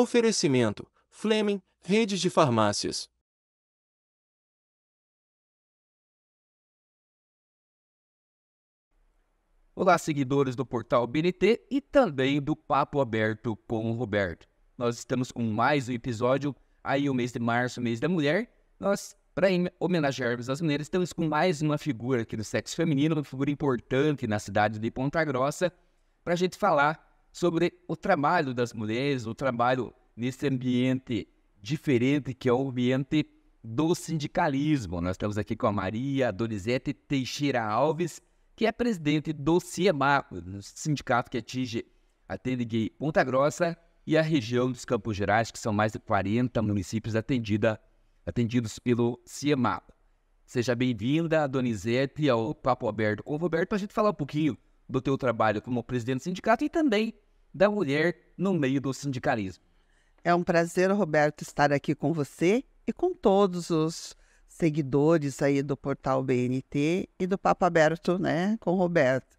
Oferecimento: Fleming, redes de farmácias. Olá, seguidores do portal BNT e também do Papo Aberto com o Roberto. Nós estamos com mais um episódio, aí o mês de março, mês da mulher. Nós, para homenagearmos as mulheres, estamos com mais uma figura aqui do sexo feminino, uma figura importante na cidade de Ponta Grossa, para a gente falar sobre o trabalho das mulheres, o trabalho nesse ambiente diferente que é o ambiente do sindicalismo. Nós estamos aqui com a Maria Donizete Teixeira Alves, que é presidente do CIEMAP, um sindicato que atinge a gay Ponta Grossa e a região dos Campos Gerais, que são mais de 40 municípios atendida, atendidos pelo CIEMAP. Seja bem-vinda, Donizete, ao Papo Aberto com o Roberto, para a gente falar um pouquinho do teu trabalho como presidente do sindicato e também da mulher no meio do sindicalismo. É um prazer, Roberto, estar aqui com você e com todos os seguidores aí do portal BNT e do Papo Aberto, né, com Roberto.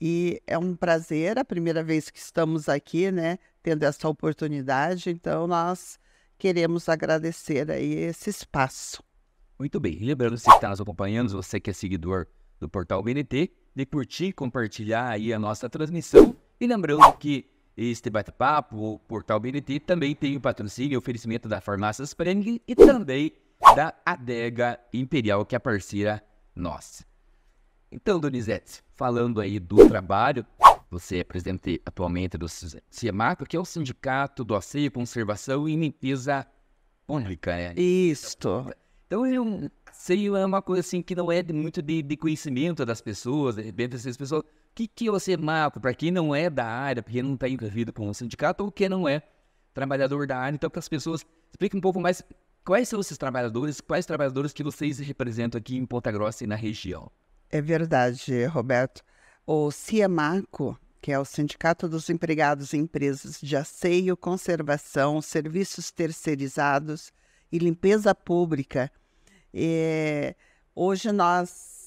E é um prazer, a primeira vez que estamos aqui, né, tendo essa oportunidade, então nós queremos agradecer aí esse espaço. Muito bem, lembrando se está nos acompanhando, você que é seguidor do portal BNT, de curtir, compartilhar aí a nossa transmissão e lembrando que este bate-papo, o Portal BNT, também tem o patrocínio e oferecimento da Farmácia Spring e também da Adega Imperial, que é parceira nossa. Então, Donizete, falando aí do trabalho, você é presidente atualmente do CIEMACO, que é o Sindicato do Aceio, Conservação e Limpeza Pública, né? Isto. Então, eu é sei, é uma coisa assim que não é muito de, de conhecimento das pessoas, de repente, as pessoas que, que você Marco, para quem não é da área, porque não está envolvido com o sindicato ou quem não é trabalhador da área. Então, para as pessoas, explique um pouco mais quais são esses trabalhadores, quais trabalhadores que vocês representam aqui em Ponta Grossa e na região. É verdade, Roberto. O CIEMACO, que é o Sindicato dos Empregados em Empresas de Asseio, Conservação, Serviços Terceirizados e Limpeza Pública. Eh, hoje nós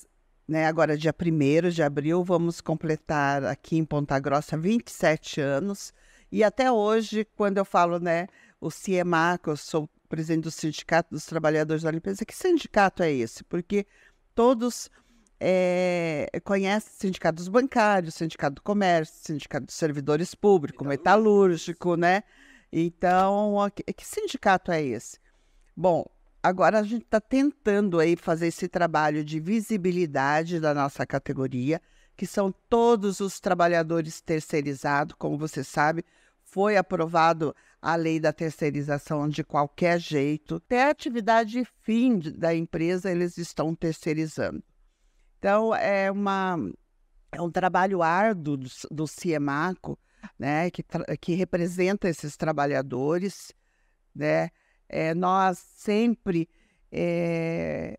né? Agora, dia 1 de abril, vamos completar aqui em Ponta Grossa 27 anos. E até hoje, quando eu falo, né, o CIEMA, que eu sou presidente do Sindicato dos Trabalhadores da Limpeza, que sindicato é esse? Porque todos é, eh, conhece sindicatos bancários, sindicato do comércio, sindicato dos servidores públicos, metalúrgico, né? Então, que sindicato é esse? Bom, Agora a gente está tentando aí fazer esse trabalho de visibilidade da nossa categoria, que são todos os trabalhadores terceirizados, como você sabe, foi aprovado a lei da terceirização de qualquer jeito. Até a atividade fim da empresa eles estão terceirizando. Então é uma é um trabalho árduo do, do CIEMACO, né, que, que representa esses trabalhadores, né, é, nós sempre. É,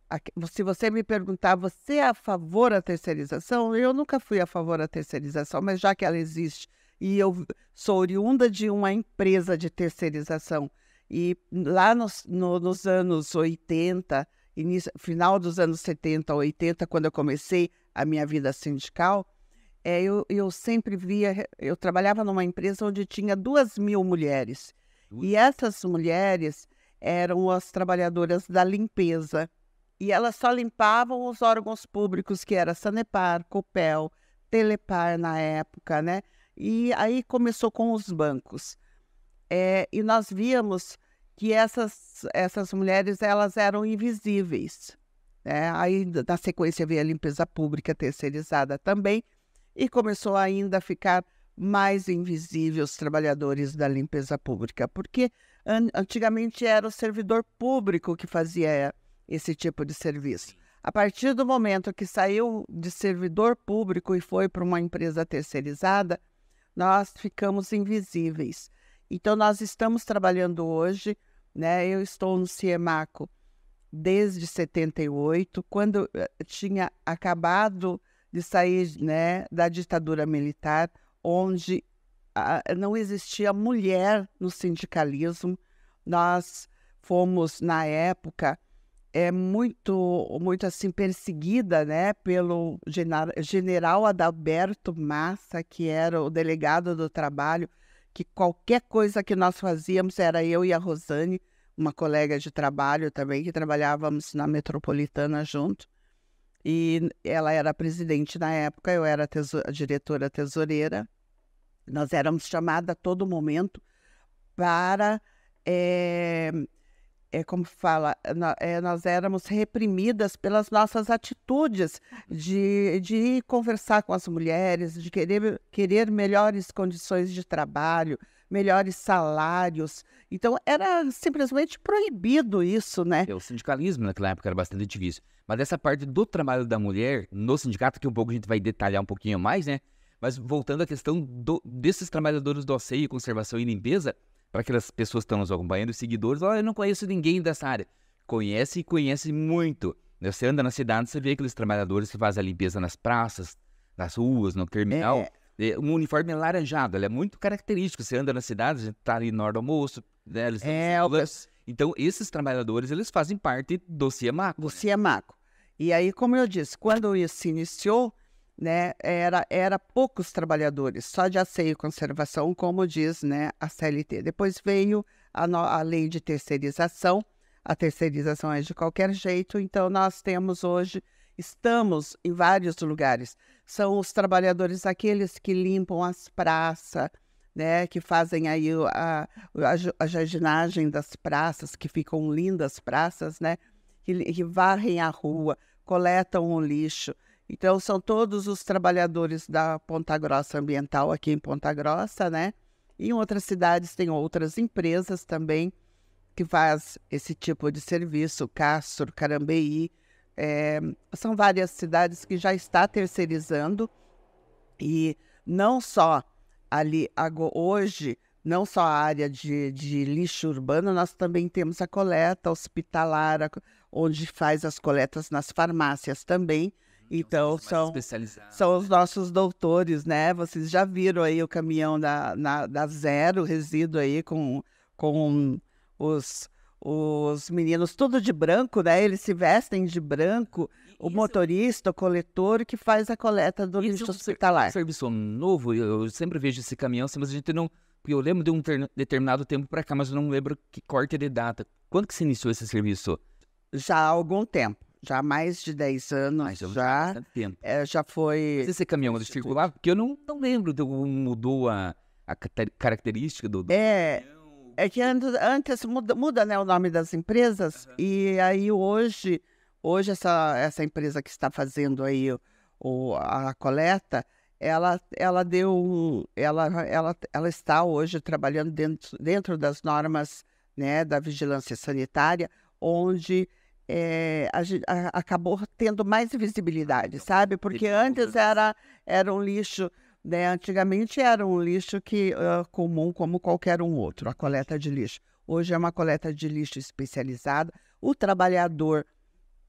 se você me perguntar, você é a favor da terceirização? Eu nunca fui a favor da terceirização, mas já que ela existe e eu sou oriunda de uma empresa de terceirização, e lá nos, no, nos anos 80, início, final dos anos 70, 80, quando eu comecei a minha vida sindical, é, eu, eu sempre via. Eu trabalhava numa empresa onde tinha duas mil mulheres. E essas mulheres eram as trabalhadoras da limpeza. E elas só limpavam os órgãos públicos, que era Sanepar, Copel, Telepar na época, né? E aí começou com os bancos. É, e nós víamos que essas, essas mulheres elas eram invisíveis. Né? Aí, na sequência, veio a limpeza pública terceirizada também, e começou ainda a ficar mais invisível os trabalhadores da limpeza pública, porque Antigamente era o servidor público que fazia esse tipo de serviço. A partir do momento que saiu de servidor público e foi para uma empresa terceirizada, nós ficamos invisíveis. Então, nós estamos trabalhando hoje, né? Eu estou no CIEMACO desde 78, quando eh, tinha acabado de sair né, da ditadura militar, onde não existia mulher no sindicalismo. Nós fomos, na época, é muito, muito assim perseguida, né, pelo general Adalberto Massa, que era o delegado do trabalho, que qualquer coisa que nós fazíamos era eu e a Rosane, uma colega de trabalho também que trabalhávamos na metropolitana junto. E ela era presidente na época, eu era teso diretora tesoureira. Nós éramos chamadas a todo momento para. É, é como fala, é, nós éramos reprimidas pelas nossas atitudes de, de conversar com as mulheres, de querer, querer melhores condições de trabalho, melhores salários. Então, era simplesmente proibido isso, né? É, o sindicalismo naquela época era bastante difícil. Mas essa parte do trabalho da mulher no sindicato, que um pouco a gente vai detalhar um pouquinho mais, né? Mas voltando à questão do, desses trabalhadores do asseio, conservação e limpeza, para aquelas pessoas que estão nos acompanhando, os seguidores, ah, eu não conheço ninguém dessa área. Conhece e conhece muito. Né, você anda na cidade, você vê aqueles trabalhadores que fazem a limpeza nas praças, nas ruas, no terminal. É. é um uniforme laranjado, ele é muito característico. Você anda na cidade, a gente está ali na hora do almoço, né? Eles é, Então, esses trabalhadores, eles fazem parte do CIEMACO. Do né. CIEMACO. E aí, como eu disse, quando isso se iniciou, né, era, era poucos trabalhadores, só de asseio e conservação, como diz né, a CLT. Depois veio a, no, a lei de terceirização, a terceirização é de qualquer jeito, então nós temos hoje, estamos em vários lugares. São os trabalhadores aqueles que limpam as praças, né, que fazem aí a, a, a jardinagem das praças, que ficam lindas praças, né, que, que varrem a rua, coletam o lixo, então, são todos os trabalhadores da Ponta Grossa Ambiental aqui em Ponta Grossa, né? Em outras cidades tem outras empresas também que faz esse tipo de serviço, Castro, Carambeí. É, são várias cidades que já está terceirizando e não só ali hoje, não só a área de, de lixo urbano, nós também temos a coleta hospitalar, onde faz as coletas nas farmácias também, então, então são, são os né? nossos doutores, né? Vocês já viram aí o caminhão da, na, da Zero Resíduo aí com, com os, os meninos tudo de branco, né? Eles se vestem de branco. O motorista, o coletor que faz a coleta do lixo hospitalar. É um serviço novo, eu, eu sempre vejo esse caminhão, assim, mas a gente não... Eu lembro de um ter, determinado tempo para cá, mas eu não lembro que corte de data. Quando que se iniciou esse serviço? Já há algum tempo já há mais de 10 anos. Mas já, é, já foi. Mas esse caminhão era circular? Porque eu não, não lembro de como mudou a, a característica do. do é. É que antes, antes muda, muda, né, o nome das empresas, uhum. e aí hoje, hoje essa, essa empresa que está fazendo aí o, o a coleta, ela, ela deu. Ela, ela, ela está hoje trabalhando dentro, dentro das normas né, da vigilância sanitária, onde é, a, a, acabou tendo mais visibilidade, sabe? Porque antes era, era um lixo, né? antigamente era um lixo que uh, comum como qualquer um outro, a coleta de lixo. Hoje é uma coleta de lixo especializada. O trabalhador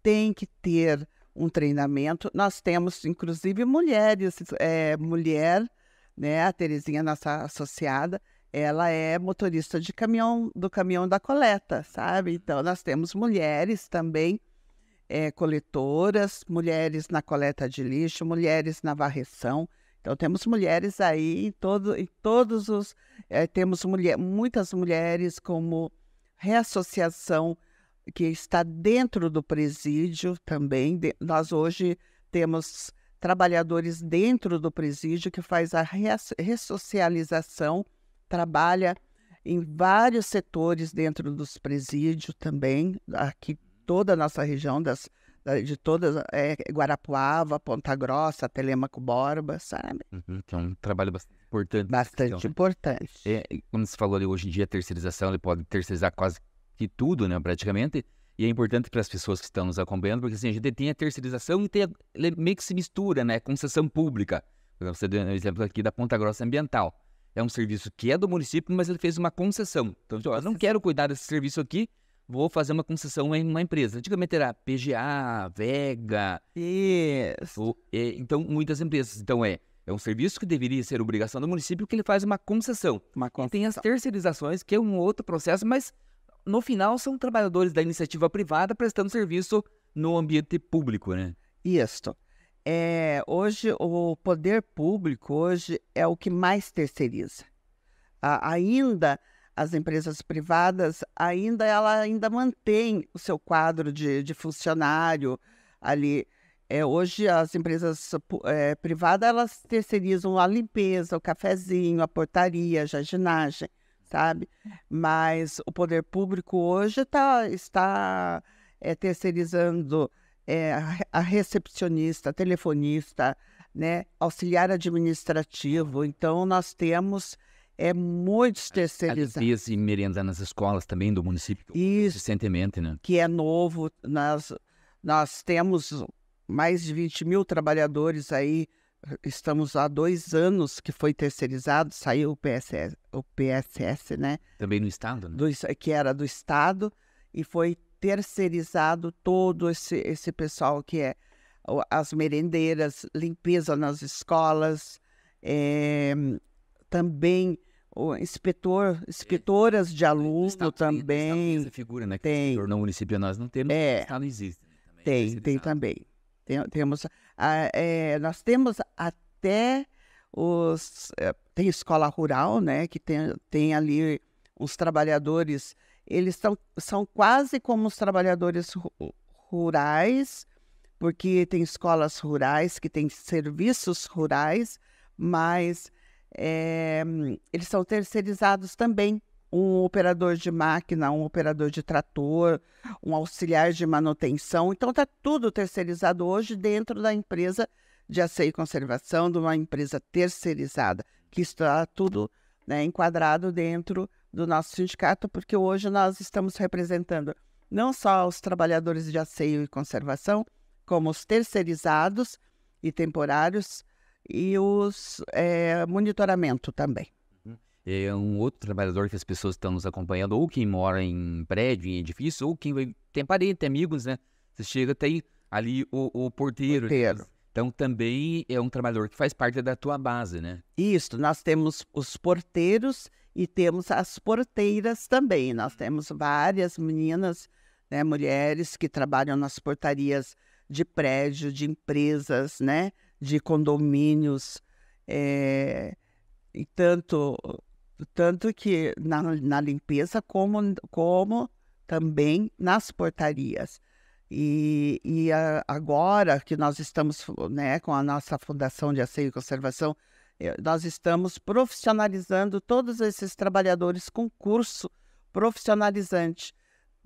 tem que ter um treinamento. Nós temos, inclusive, mulheres, é, mulher, né? a Terezinha, nossa associada, ela é motorista de caminhão, do caminhão da coleta, sabe? Então, nós temos mulheres também é, coletoras, mulheres na coleta de lixo, mulheres na varreção. Então, temos mulheres aí em, todo, em todos os. É, temos mulher, muitas mulheres como reassociação que está dentro do presídio também. De, nós hoje temos trabalhadores dentro do presídio que faz a res, ressocialização trabalha em vários setores dentro dos presídios também, aqui toda a nossa região das, de todas, é, Guarapuava, Ponta Grossa, Telemaco Borba, sabe? Uhum, que é um trabalho bastante né? importante. Bastante questão, importante. Né? É, como você falou ali, hoje em dia a terceirização, ele pode terceirizar quase que tudo, né, praticamente, e é importante para as pessoas que estão nos acompanhando, porque assim, a gente tem a terceirização e tem a, meio que se mistura, né, concessão pública. Você deu um exemplo aqui da Ponta Grossa Ambiental é um serviço que é do município, mas ele fez uma concessão. Então, tipo, eu não quero cuidar desse serviço aqui, vou fazer uma concessão em uma empresa. Antigamente era PGA, Vega. Isso. Ou, é, então, muitas empresas. Então, é, é um serviço que deveria ser obrigação do município, que ele faz uma concessão. Uma concessão. E tem as terceirizações, que é um outro processo, mas no final são trabalhadores da iniciativa privada prestando serviço no ambiente público, né? Isto. É, hoje, o poder público hoje é o que mais terceiriza. A, ainda as empresas privadas ainda ela ainda mantém o seu quadro de, de funcionário ali. É, hoje as empresas é, privadas elas terceirizam a limpeza, o cafezinho, a portaria, a jardinagem, sabe? Mas o poder público hoje tá, está é, terceirizando é, a recepcionista, telefonista, né, auxiliar administrativo. Então, nós temos é, muitos terceirizados. As e merenda nas escolas também do município, Isso, recentemente, né? Que é novo. Nós, nós temos mais de 20 mil trabalhadores aí. Estamos há dois anos que foi terceirizado, saiu o PSS, o PSS né? Também no Estado, né? Do, que era do Estado e foi terceirizado todo esse, esse pessoal que é as merendeiras, limpeza nas escolas, é, também o inspetor, é. inspetoras de é, aluno também. Tem essa figura, né? Que tem. o não municipal nós não temos, é, Estado existe. Né, também, tem, tem também. Tem, temos, é, nós temos até os... Eh, tem escola rural, né? Que tem, tem ali os trabalhadores eles tão, são quase como os trabalhadores rurais, porque tem escolas rurais, que tem serviços rurais, mas é, eles são terceirizados também. Um operador de máquina, um operador de trator, um auxiliar de manutenção. Então, está tudo terceirizado hoje dentro da empresa de asseio e conservação, de uma empresa terceirizada, que está tudo né, enquadrado dentro do nosso sindicato, porque hoje nós estamos representando não só os trabalhadores de asseio e conservação, como os terceirizados e temporários e os é, monitoramento também. Uhum. É um outro trabalhador que as pessoas estão nos acompanhando, ou quem mora em prédio, em edifício, ou quem tem parente, tem amigos, né? Você chega, tem ali o, o porteiro. porteiro. Então, também é um trabalhador que faz parte da tua base, né? Isso, nós temos os porteiros e temos as porteiras também. Nós temos várias meninas, né, mulheres que trabalham nas portarias de prédio, de empresas, né, de condomínios. É, e tanto, tanto que na, na limpeza como, como também nas portarias. E, e a, agora que nós estamos né, com a nossa Fundação de Aceio e Conservação eh, nós estamos profissionalizando todos esses trabalhadores com curso profissionalizante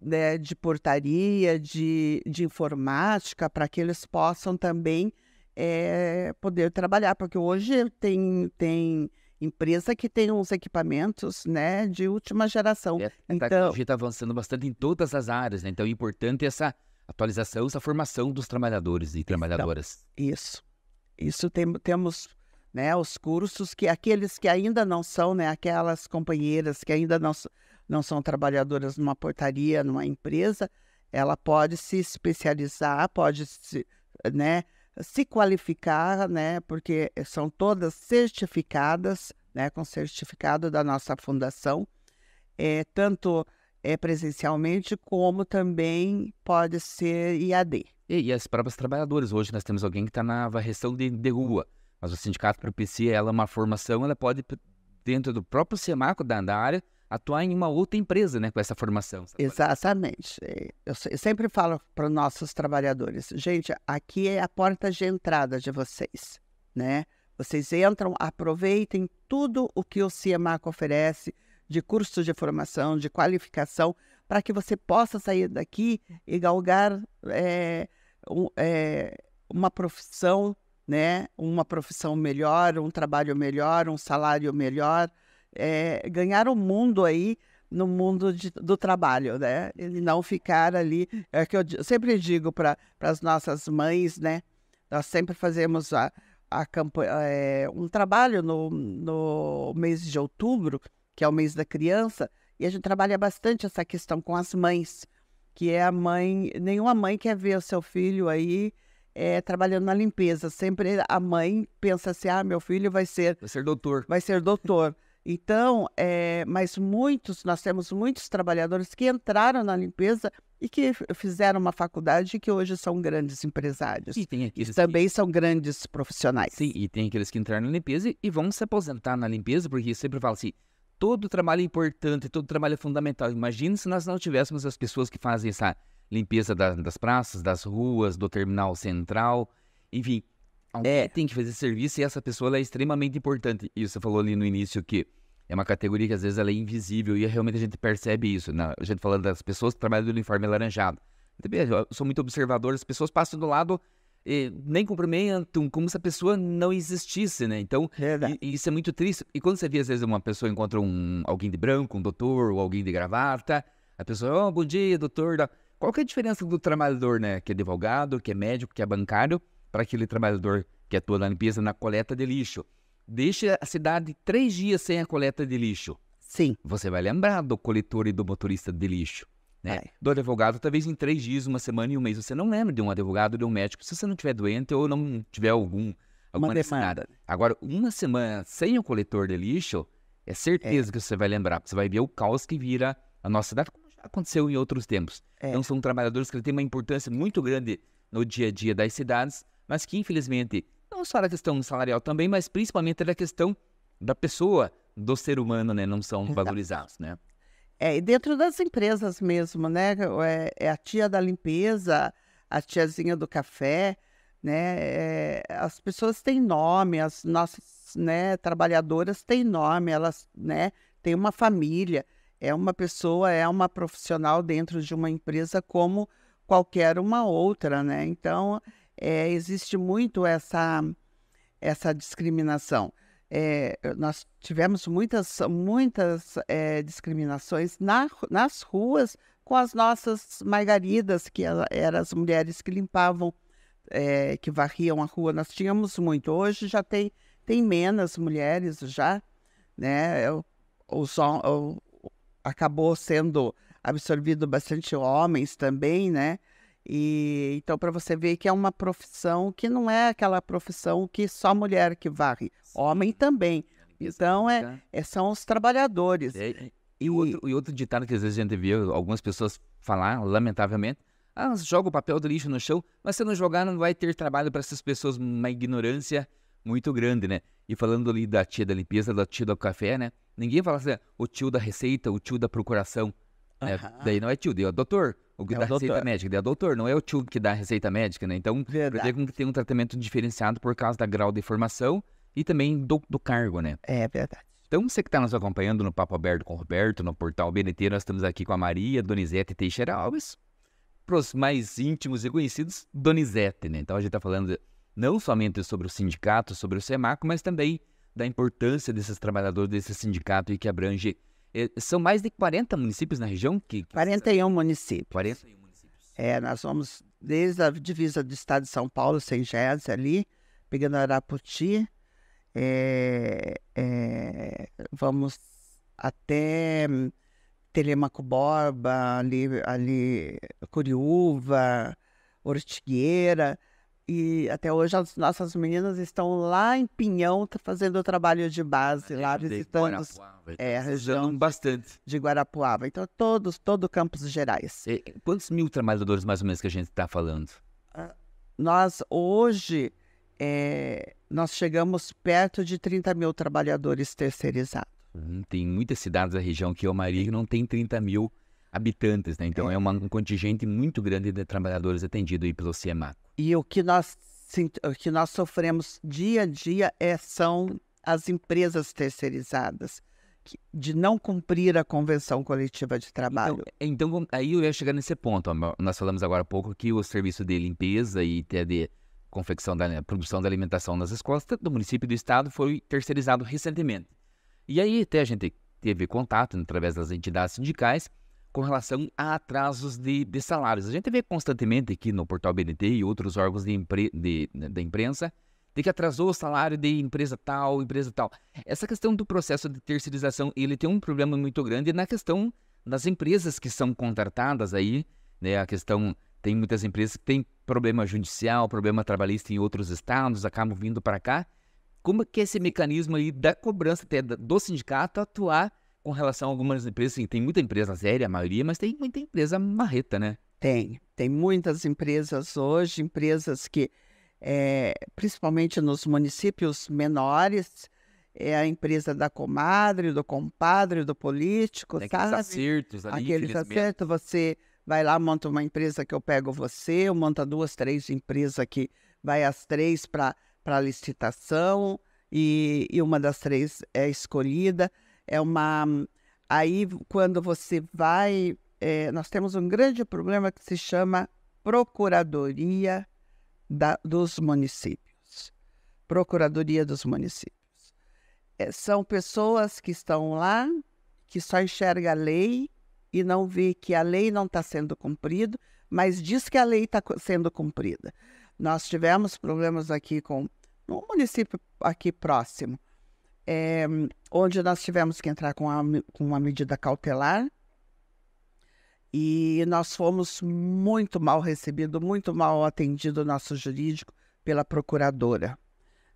né, de portaria, de, de informática, para que eles possam também é, poder trabalhar, porque hoje tem, tem empresa que tem uns equipamentos né, de última geração. É, tá, tá, então a tecnologia está avançando bastante em todas as áreas, né? então é importante essa atualização, essa formação dos trabalhadores e então, trabalhadoras. Então, isso. Isso tem, temos né, os cursos que aqueles que ainda não são, né, aquelas companheiras que ainda não, não são trabalhadoras numa portaria, numa empresa, ela pode se especializar, pode se, né, se qualificar, né, porque são todas certificadas, né, com certificado da nossa fundação, é, tanto é, presencialmente como também pode ser IAD. E, e as próprias trabalhadoras, hoje nós temos alguém que está na varreção de, de rua, mas o sindicato propicia ela uma formação, ela pode, dentro do próprio SEMACO da, da área, atuar em uma outra empresa né, com essa formação. Exatamente. Eu, sempre falo para os nossos trabalhadores, gente, aqui é a porta de entrada de vocês. Né? Vocês entram, aproveitem tudo o que o CIEMAC oferece de curso de formação, de qualificação, para que você possa sair daqui e galgar é, um, é, uma profissão né, uma profissão melhor, um trabalho melhor, um salário melhor, é, ganhar o um mundo aí no mundo de, do trabalho, né? E não ficar ali, é que eu, eu sempre digo para as nossas mães, né? Nós sempre fazemos a, a campanha, é, um trabalho no, no mês de outubro, que é o mês da criança, e a gente trabalha bastante essa questão com as mães, que é a mãe, nenhuma mãe quer ver o seu filho aí é, trabalhando na limpeza. Sempre a mãe pensa assim: ah, meu filho vai ser. Vai ser doutor. Vai ser doutor. Então, é, mas muitos, nós temos muitos trabalhadores que entraram na limpeza e que fizeram uma faculdade e que hoje são grandes empresários. E tem aqueles e também que... são grandes profissionais. Sim, e tem aqueles que entraram na limpeza e vão se aposentar na limpeza, porque sempre fala assim, todo trabalho é importante, todo trabalho é fundamental. Imagina se nós não tivéssemos as pessoas que fazem essa limpeza da, das praças, das ruas, do terminal central, enfim. Alguém é. tem que fazer serviço e essa pessoa é extremamente importante. E você falou ali no início que é uma categoria que às vezes ela é invisível e realmente a gente percebe isso. Né? A gente falando das pessoas que trabalham do uniforme laranjado. Eu sou muito observador, as pessoas passam do lado e nem cumprimentam, como se a pessoa não existisse, né? Então, isso é muito triste. E quando você vê, às vezes, uma pessoa encontra um, alguém de branco, um doutor, ou alguém de gravata, a pessoa, oh, bom dia, doutor. Qual que é a diferença do trabalhador, né, que é advogado, que é médico, que é bancário, para aquele trabalhador que atua na limpeza, na coleta de lixo? Deixa a cidade três dias sem a coleta de lixo. Sim. Você vai lembrar do coletor e do motorista de lixo. Né? Do advogado, talvez em três dias, uma semana e um mês. Você não lembra de um advogado, de um médico, se você não estiver doente ou não tiver algum, alguma demanda. Agora, uma semana sem o coletor de lixo, é certeza é. que você vai lembrar. Você vai ver o caos que vira a nossa cidade aconteceu em outros tempos. É. Então são trabalhadores que têm uma importância muito grande no dia a dia das cidades, mas que infelizmente, não só da questão salarial também, mas principalmente da questão da pessoa, do ser humano, né? Não são valorizados, né? É, e dentro das empresas mesmo, né? É, é a tia da limpeza, a tiazinha do café, né? É, as pessoas têm nome, as nossas né, trabalhadoras têm nome, elas né, têm uma família é uma pessoa, é uma profissional dentro de uma empresa como qualquer uma outra, né? Então, é, existe muito essa, essa discriminação. É, nós tivemos muitas, muitas é, discriminações na, nas ruas com as nossas margaridas, que eram as mulheres que limpavam, é, que varriam a rua. Nós tínhamos muito. Hoje já tem, tem menos mulheres já, né? É, os, acabou sendo absorvido bastante homens também, né? E então para você ver que é uma profissão que não é aquela profissão que só mulher que varre, Sim. homem também. Então é, é são os trabalhadores. E, e, outro, e outro ditado que às vezes a gente vê algumas pessoas falar, lamentavelmente, ah, joga o papel do lixo no chão, mas se não jogar não vai ter trabalho para essas pessoas, uma ignorância muito grande, né? E falando ali da tia da limpeza, da tia do café, né? Ninguém fala assim, ah, o tio da receita, o tio da procuração. Né? Daí não é tio, daí é o doutor. O que é dá o receita médica, daí é o doutor, não é o tio que dá a receita médica, né? Então, Verdade. que tem um tratamento diferenciado por causa da grau de formação e também do, do cargo, né? É verdade. Então, você que está nos acompanhando no Papo Aberto com o Roberto, no portal BNT, nós estamos aqui com a Maria Donizete Teixeira Alves. Para os mais íntimos e conhecidos, Donizete, né? Então, a gente está falando não somente sobre o sindicato, sobre o SEMACO, mas também da importância desses trabalhadores desse sindicato e que abrange. Eh, são mais de 40 municípios na região? Que, que 41 municípios. 41 municípios. É, nós vamos desde a divisa do estado de São Paulo, sem Gés, ali, pegando Araputi, é, eh, é, eh, vamos até hum, Telemaco Borba, ali, ali Curiúva, Ortigueira. E até hoje as nossas meninas estão lá em Pinhão fazendo o trabalho de ah, base, lá visitando então, é, a região bastante. de Guarapuava. Então, todos, todo o Campos Gerais. E, quantos mil trabalhadores mais ou menos que a gente está falando? Ah, nós hoje é, nós chegamos perto de 30 mil trabalhadores terceirizados. Hum, tem muitas cidades da região que eu maria que não tem 30 mil trabalhadores habitantes, né? Então é, é uma, um contingente muito grande de trabalhadores atendido aí pelo CIEMACO. E o que nós o que nós sofremos dia a dia é, são as empresas terceirizadas de não cumprir a convenção coletiva de então, trabalho. Então, então aí eu ia chegar nesse ponto. Ó, nós falamos agora há pouco que o serviço de limpeza e até de confecção da produção da alimentação nas escolas do município e do estado foi terceirizado recentemente. E aí até a gente teve contato através das entidades sindicais com relação a atrasos de, de, salários. A gente vê constantemente aqui no Portal BNT e outros órgãos de, impre, de, né, de imprensa de que atrasou o salário de empresa tal, empresa tal. Essa questão do processo de terceirização, ele tem um problema muito grande na questão das empresas que são contratadas aí, né? A questão tem muitas empresas que têm problema judicial, problema trabalhista em outros estados, acabam vindo para cá. Como que é esse mecanismo aí da cobrança até do sindicato atuar com relação a algumas empresas, assim, tem muita empresa séria, a maioria, mas tem muita empresa marreta, né? Tem, tem muitas empresas hoje, empresas que, é, principalmente nos municípios menores, é a empresa da comadre, do compadre, do político, tem é, sabe? Aqueles acertos ali, Aqueles acertos, você vai lá, monta uma empresa que eu pego você, eu monta duas, três empresas que vai as três para licitação e, e uma das três é escolhida. É uma. Aí, quando você vai. É, nós temos um grande problema que se chama Procuradoria da, dos Municípios. Procuradoria dos Municípios. É, são pessoas que estão lá, que só enxerga a lei e não vê que a lei não está sendo cumprida, mas diz que a lei está sendo cumprida. Nós tivemos problemas aqui com um município aqui próximo, é, onde nós tivemos que entrar com, a, com uma medida cautelar e nós fomos muito mal recebido, muito mal atendido o nosso jurídico pela procuradora.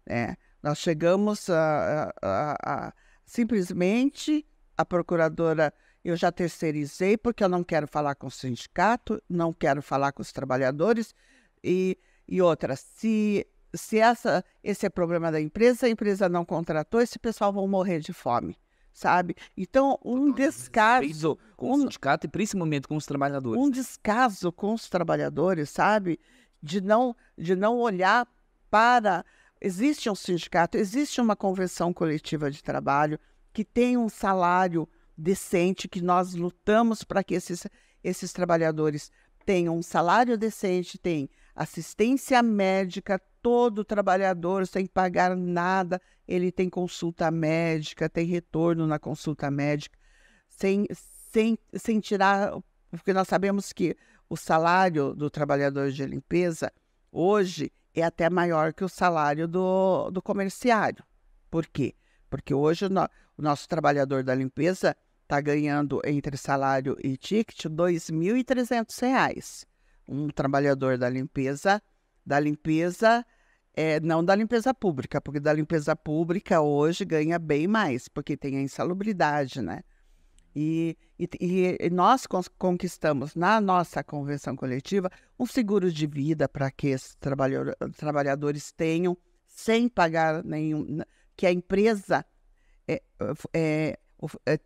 Né? Nós chegamos a, a, a, simplesmente a procuradora, eu já terceirizei porque eu não quero falar com o sindicato, não quero falar com os trabalhadores e, e se se essa, esse é problema da empresa, a empresa não contratou, esse pessoal vão morrer de fome, sabe? Então, um né? descaso... Com um, o sindicato e principalmente com os trabalhadores. Um descaso com os trabalhadores, sabe? De não, de não olhar para... Existe um sindicato, existe uma convenção coletiva de trabalho que tem um salário decente, que nós lutamos para que esses, esses trabalhadores tenham um salário decente, tenham assistência médica, todo trabalhador, sem pagar nada, ele tem consulta médica, tem retorno na consulta médica, sem, sem, sem tirar, porque nós sabemos que o salário do trabalhador de limpeza hoje é até maior que o salário do, do comerciário. Por quê? Porque hoje o, no, o nosso trabalhador da limpeza está ganhando entre salário e ticket R$ 2.300. Um trabalhador da limpeza, da limpeza é, não da limpeza pública, porque da limpeza pública hoje ganha bem mais, porque tem a insalubridade, né? E, e, e nós conquistamos na nossa convenção coletiva um seguro de vida para que esses trabalhadores tenham, sem pagar nenhum, que a empresa é, é, é,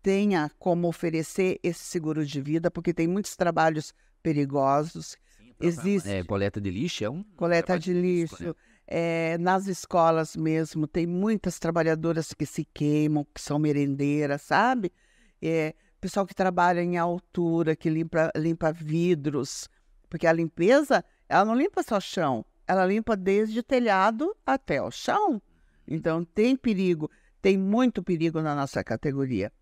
tenha como oferecer esse seguro de vida, porque tem muitos trabalhos perigosos né? Existe. É, coleta de lixo é um. Coleta de, né? lixo. né? é, nas escolas mesmo, tem muitas trabalhadoras que se queimam, que são merendeiras, sabe? É, pessoal que trabalha em altura, que limpa, limpa vidros. Porque a limpeza, ela não limpa só chão, ela limpa desde o telhado até o chão. Então tem perigo, tem muito perigo na nossa categoria.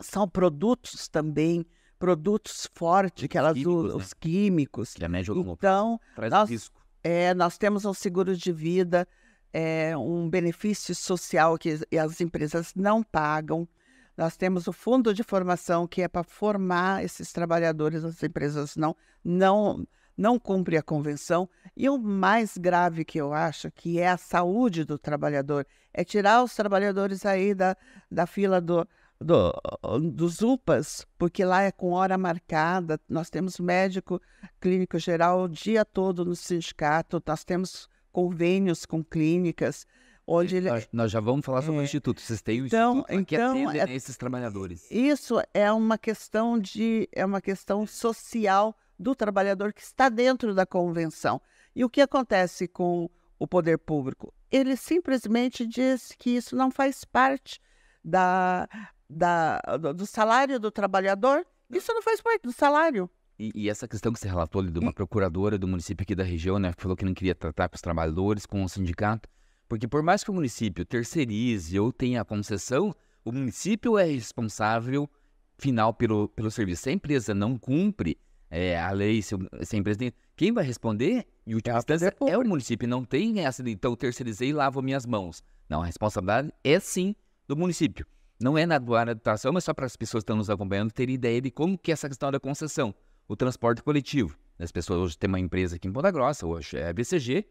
São produtos também produtos fortes, os que elas químicos, usam, né? os químicos. Que a média então, traz nós, risco. É, nós temos um seguro de vida, é, um benefício social que as empresas não pagam. Nós temos o fundo de formação que é para formar esses trabalhadores, as empresas não, não, não cumpre a convenção. E o mais grave que eu acho, que é a saúde do trabalhador, é tirar os trabalhadores aí da, da fila do, do, dos UPAs, porque lá é com hora marcada, nós temos médico clínico geral o dia todo no sindicato, nós temos convênios com clínicas, onde é, ele... nós, nós, já vamos falar sobre é... o Instituto, vocês têm o então, Instituto então, que atende é... esses trabalhadores. Isso é uma questão de, é uma questão social do trabalhador que está dentro da convenção. E o que acontece com o poder público? Ele simplesmente diz que isso não faz parte da, da, do salário do trabalhador, isso não faz parte do salário. E, e, essa questão que você relatou ali de uma procuradora do município aqui da região, né, que falou que não queria tratar com os trabalhadores, com o sindicato, porque por mais que o município terceirize ou tenha a concessão, o município é responsável final pelo, pelo serviço. Se a empresa não cumpre é, a lei, se, se, a empresa tem, quem vai responder? E o é, instância é o município, não tem essa então terceirizei e lavo minhas mãos. Não, a responsabilidade é sim do município. Não é na guarda de educação, é mas só para as pessoas que estão nos acompanhando terem ideia de como que é essa questão da concessão, o transporte coletivo. As pessoas hoje têm uma empresa aqui em Ponta Grossa, hoje é a BCG,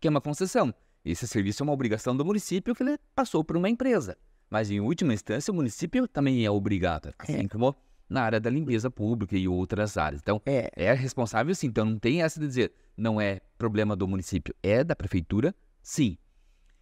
que é uma concessão. Esse serviço é uma obrigação do município que ele passou por uma empresa. Mas, em última instância, o município também é obrigado, assim é. como na área da limpeza pública e outras áreas. Então, é, é responsável sim. Então, não tem essa de dizer, não é problema do município, é da prefeitura, sim.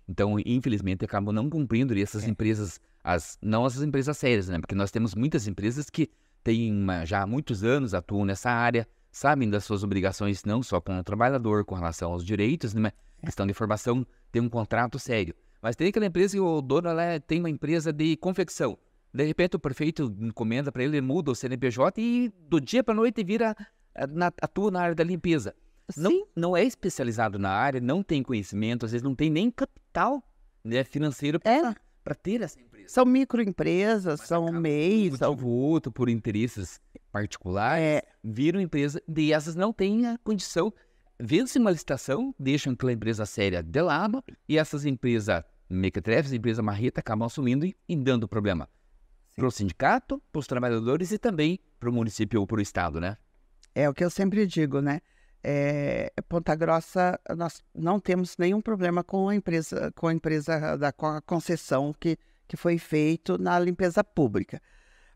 Então, infelizmente, acabam não cumprindo e essas é. empresas, as, não essas empresas sérias, né? Porque nós temos muitas empresas que têm uma, já há muitos anos atuam nessa área, sabem das suas obrigações não só com o trabalhador, com relação aos direitos, né? É. Questão de formação, tem um contrato sério. Mas tem aquela empresa que o dono ela tem uma empresa de confecção. De repente o prefeito encomenda para ele, muda o CNPJ e do dia para noite vira eh, na, atua na área da limpeza. Sim. Não, não é especializado na área, não tem conhecimento, às vezes não tem nem capital né, financeiro para é. ter essa empresa. São microempresas, Mas são MEI, são... Voto por interesses particulares, é. viram empresa e essas não têm a condição. Vence uma licitação, deixam aquela empresa séria de lado e essas empresas mequetrefes, empresa marreta, acabam assumindo e, e dando problema para o sindicato, para os trabalhadores e também para o município ou para o estado, né? É o que eu sempre digo, né? É, Ponta Grossa, nós não temos nenhum problema com a empresa, com a empresa da com a concessão que, que foi feito na limpeza pública.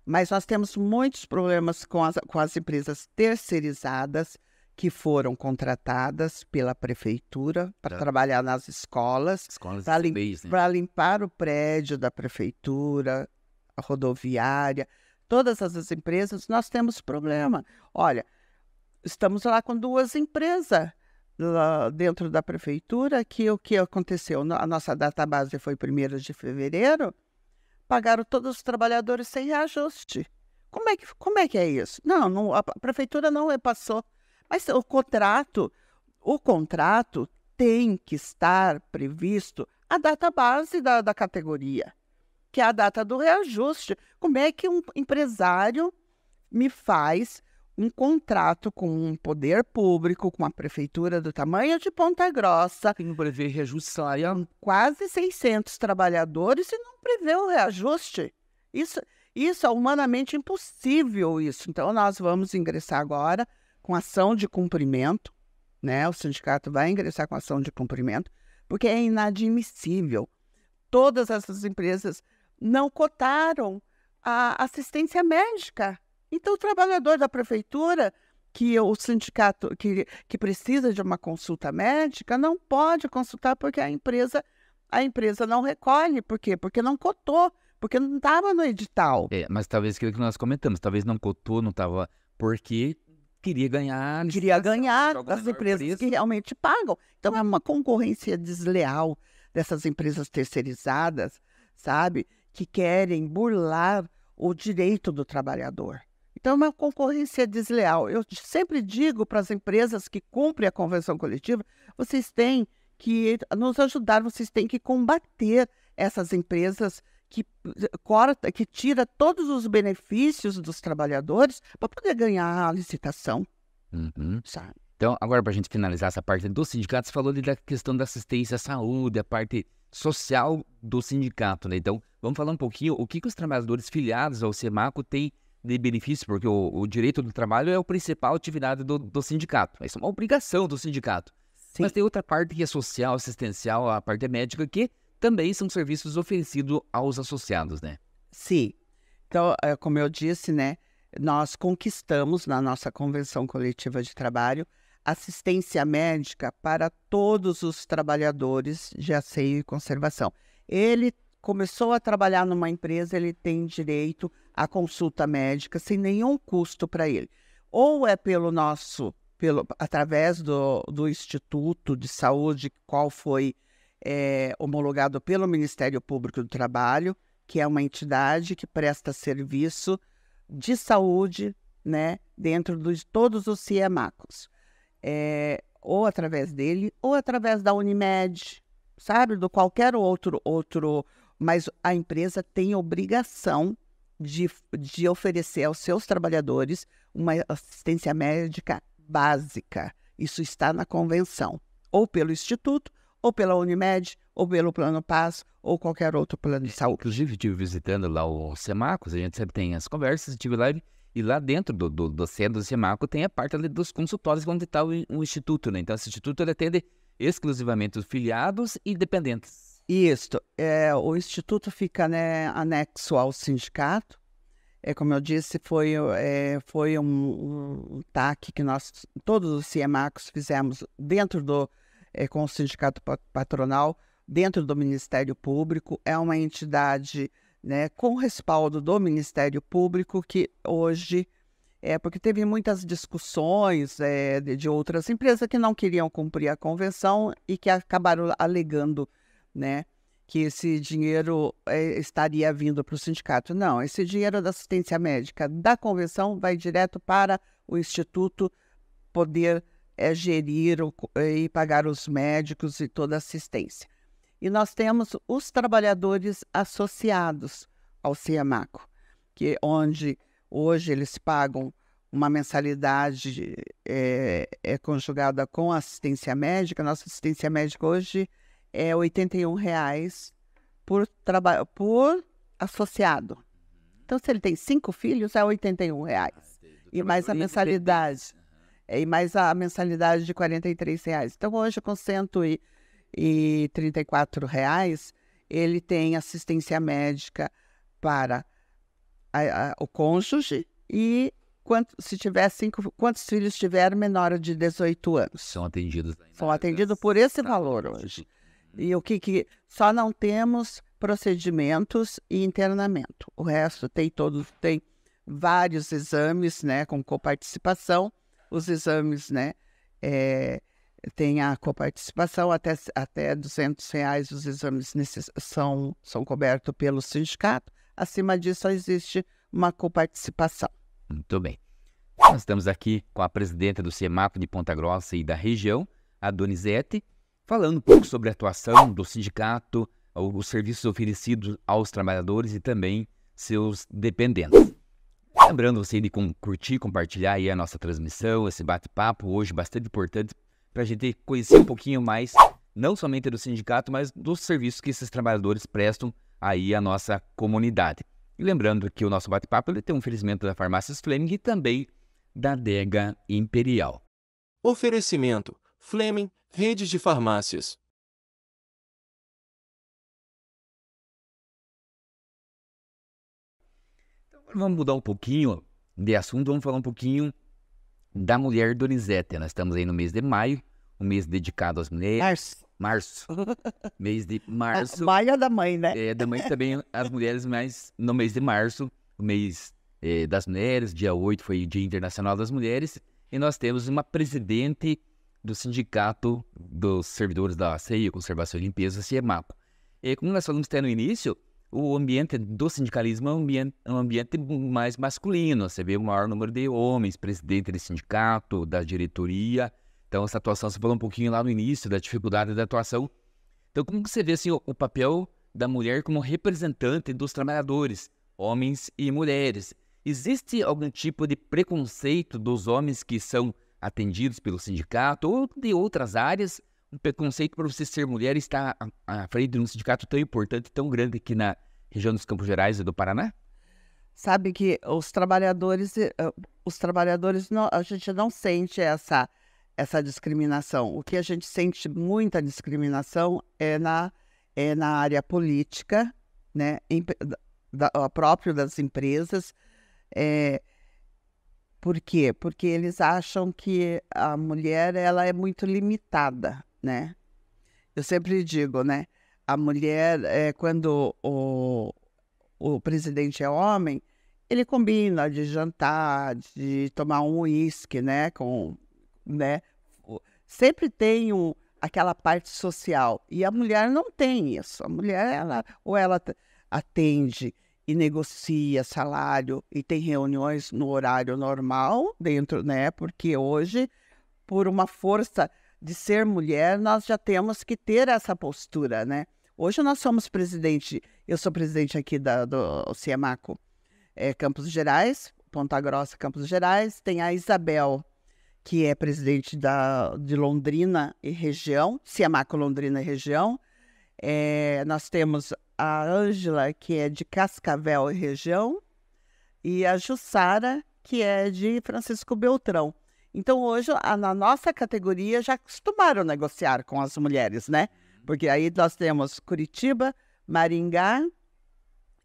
Mas nós temos muitos problemas com as, com as empresas terceirizadas que foram contratadas pela prefeitura para tá. trabalhar nas escolas, escolas para lim né? limpar o prédio da prefeitura, a rodoviária, todas as empresas, nós temos problema. Olha, estamos lá com duas empresas dentro da prefeitura que o que aconteceu? A nossa data base foi 1 de fevereiro, pagaram todos os trabalhadores sem reajuste. Como é que, como é, que é isso? Não, não a prefeitura não repassou. Mas o contrato, o contrato tem que estar previsto a data base da, da categoria, que é a data do reajuste. Como é que um empresário me faz um contrato com um poder público, com a prefeitura do tamanho de Ponta Grossa. Que não prevê reajuste salarial? Quase 600 trabalhadores e não prevê o reajuste. Isso, isso é humanamente impossível, isso. Então, nós vamos ingressar agora com ação de cumprimento, né? O sindicato vai ingressar com ação de cumprimento, porque é inadmissível. Todas essas empresas não cotaram a assistência médica então, o trabalhador da prefeitura, que o sindicato que, que precisa de uma consulta médica, não pode consultar porque a empresa a empresa não recolhe. Por quê? Porque não cotou, porque não estava no edital. É, mas talvez aquilo que nós comentamos, talvez não cotou, não estava. Porque queria ganhar. Queria ganhar as empresas preço. que realmente pagam. Então é uma concorrência desleal dessas empresas terceirizadas, sabe? Que querem burlar o direito do trabalhador. Então, é uma concorrência desleal. Eu sempre digo para as empresas que cumprem a convenção coletiva, vocês têm que nos ajudar, vocês têm que combater essas empresas que eh, corta, que tira todos os benefícios dos trabalhadores para poder ganhar a licitação. Uhum. Sabe? Então, agora para a gente finalizar essa parte do sindicato, você falou ali da questão da assistência à saúde, a parte social do sindicato, né? Então, vamos falar um pouquinho o que, que os trabalhadores filiados ao SEMACO têm de benefícios, porque o, o, direito do trabalho é a principal atividade do, do sindicato. Isso é uma obrigação do sindicato. Sim. Mas tem outra parte que é social, assistencial, a parte médica, que também são serviços oferecidos aos associados, né? Sim. Então, é, como eu disse, né, nós conquistamos na nossa convenção coletiva de trabalho assistência médica para todos os trabalhadores de asseio e conservação. Ele começou a trabalhar numa empresa, ele tem direito a consulta médica sem nenhum custo para ele. Ou é pelo nosso, pelo, através do, do Instituto de Saúde, qual foi é, homologado pelo Ministério Público do Trabalho, que é uma entidade que presta serviço de saúde né, dentro de todos os CIEMACOS. É, ou através dele, ou através da Unimed, sabe? Do qualquer outro, outro. Mas a empresa tem obrigação de, de oferecer aos seus trabalhadores uma assistência médica básica. Isso está na convenção, ou pelo Instituto, ou pela Unimed, ou pelo Plano Paz, ou qualquer outro plano de é, saúde. Inclusive, estive visitando lá o Semacos, a gente sempre tem as conversas, estive lá e lá dentro do, do, do centro do Semaco tem a parte dos consultórios onde está o, o, Instituto. Né? Então, esse Instituto ele atende exclusivamente os filiados e dependentes. Isso. É, o Instituto fica né, anexo ao sindicato. É, como eu disse, foi, é, foi um, um, TAC que nós, todos os CIEMACOS, fizemos dentro do, é, com o sindicato patronal, dentro do Ministério Público. É uma entidade né, com respaldo do Ministério Público que hoje é porque teve muitas discussões é, de, de, outras empresas que não queriam cumprir a convenção e que acabaram alegando né? Que esse dinheiro eh, estaria vindo para o sindicato. Não, esse dinheiro da assistência médica da convenção vai direto para o Instituto poder é, gerir o, eh, e pagar os médicos e toda a assistência. E nós temos os trabalhadores associados ao CIEMACO, que onde hoje eles pagam uma mensalidade é, é, conjugada com assistência médica. Nossa assistência médica hoje é R$ 81,00 por, traba... por associado. Uhum. Então, se ele tem cinco filhos, é R$ 81,00. Ah, e mais a mensalidade. Uhum. E mais a mensalidade de R$ 43,00. Então, hoje, com R$ 134,00, ele tem assistência médica para a, a, o cônjuge e quanto, se tiver cinco, quantos filhos tiver menor de 18 anos. São atendidos. São atendidos por esse valor hoje. E o que, que só não temos procedimentos e internamento. O resto tem todos tem vários exames, né, com coparticipação. Os exames, né, é, tem a coparticipação até até 200 reais. Os exames são são cobertos pelo sindicato. Acima disso, existe uma coparticipação. Muito bem. Nós estamos aqui com a presidenta do CEMAP de Ponta Grossa e da região, a Donizete, falando um pouco sobre a atuação do sindicato, os serviços oferecidos aos trabalhadores e também seus dependentes. Lembrando você de curtir, compartilhar aí a nossa transmissão, esse bate-papo hoje bastante importante para a gente conhecer um pouquinho mais, não somente do sindicato, mas dos serviços que esses trabalhadores prestam aí à nossa comunidade. E lembrando que o nosso bate-papo tem um oferecimento da Farmácias Fleming e também da Dega Imperial. Oferecimento Fleming, redes de farmácias. Então, vamos mudar um pouquinho de assunto, vamos falar um pouquinho da mulher Donizete. Nós estamos aí no mês de maio, um mês dedicado às mulheres. Março. Março. mês de março. Maio é da mãe, né? É, da mãe também, as mulheres, mas no mês de março, o mês é, das mulheres, dia 8 foi o Dia Internacional das Mulheres, e nós temos uma presidente do Sindicato dos Servidores da CI, Conservação e Limpeza, CIEMAPO. E como nós falamos até no início, o ambiente do sindicalismo é um ambiente, um ambiente mais masculino. Você vê o maior número de homens, presidente de sindicato, da diretoria. Então, essa atuação, você falou um pouquinho lá no início da dificuldade da atuação. Então, como você vê assim, o, o papel da mulher como representante dos trabalhadores, homens e mulheres? Existe algum tipo de preconceito dos homens que são atendidos pelo sindicato ou de outras áreas, um preconceito para você ser mulher estar à frente de um sindicato tão importante, tão grande aqui na região dos Campos Gerais e do Paraná? Sabe que os trabalhadores, eh, os trabalhadores, não, a gente não sente essa, essa discriminação. O que a gente sente muita discriminação é na, é na área política, né, em, da, próprio das empresas. É, por quê? Porque eles acham que a mulher ela é muito limitada, né? Eu sempre digo, né? A mulher, é, quando o, o presidente é homem, ele combina de jantar, de tomar um uísque, né? Com, né? Sempre tem um, aquela parte social. E a mulher não tem isso. A mulher, ela, ou ela atende e negocia salário e tem reuniões no horário normal dentro, né? Porque hoje, por uma força de ser mulher, nós já temos que ter essa postura, né? Hoje nós somos presidente, eu sou presidente aqui da, do CIEMACO é, Campos Gerais, Ponta Grossa, Campos Gerais, tem a Isabel, que é presidente da, de Londrina e região, CIEMACO Londrina e região, é, nós temos a Ângela, que é de Cascavel e região, e a Jussara, que é de Francisco Beltrão. Então, hoje, a, na nossa categoria, já costumaram negociar com as mulheres, né? Uhum. Porque aí nós temos Curitiba, Maringá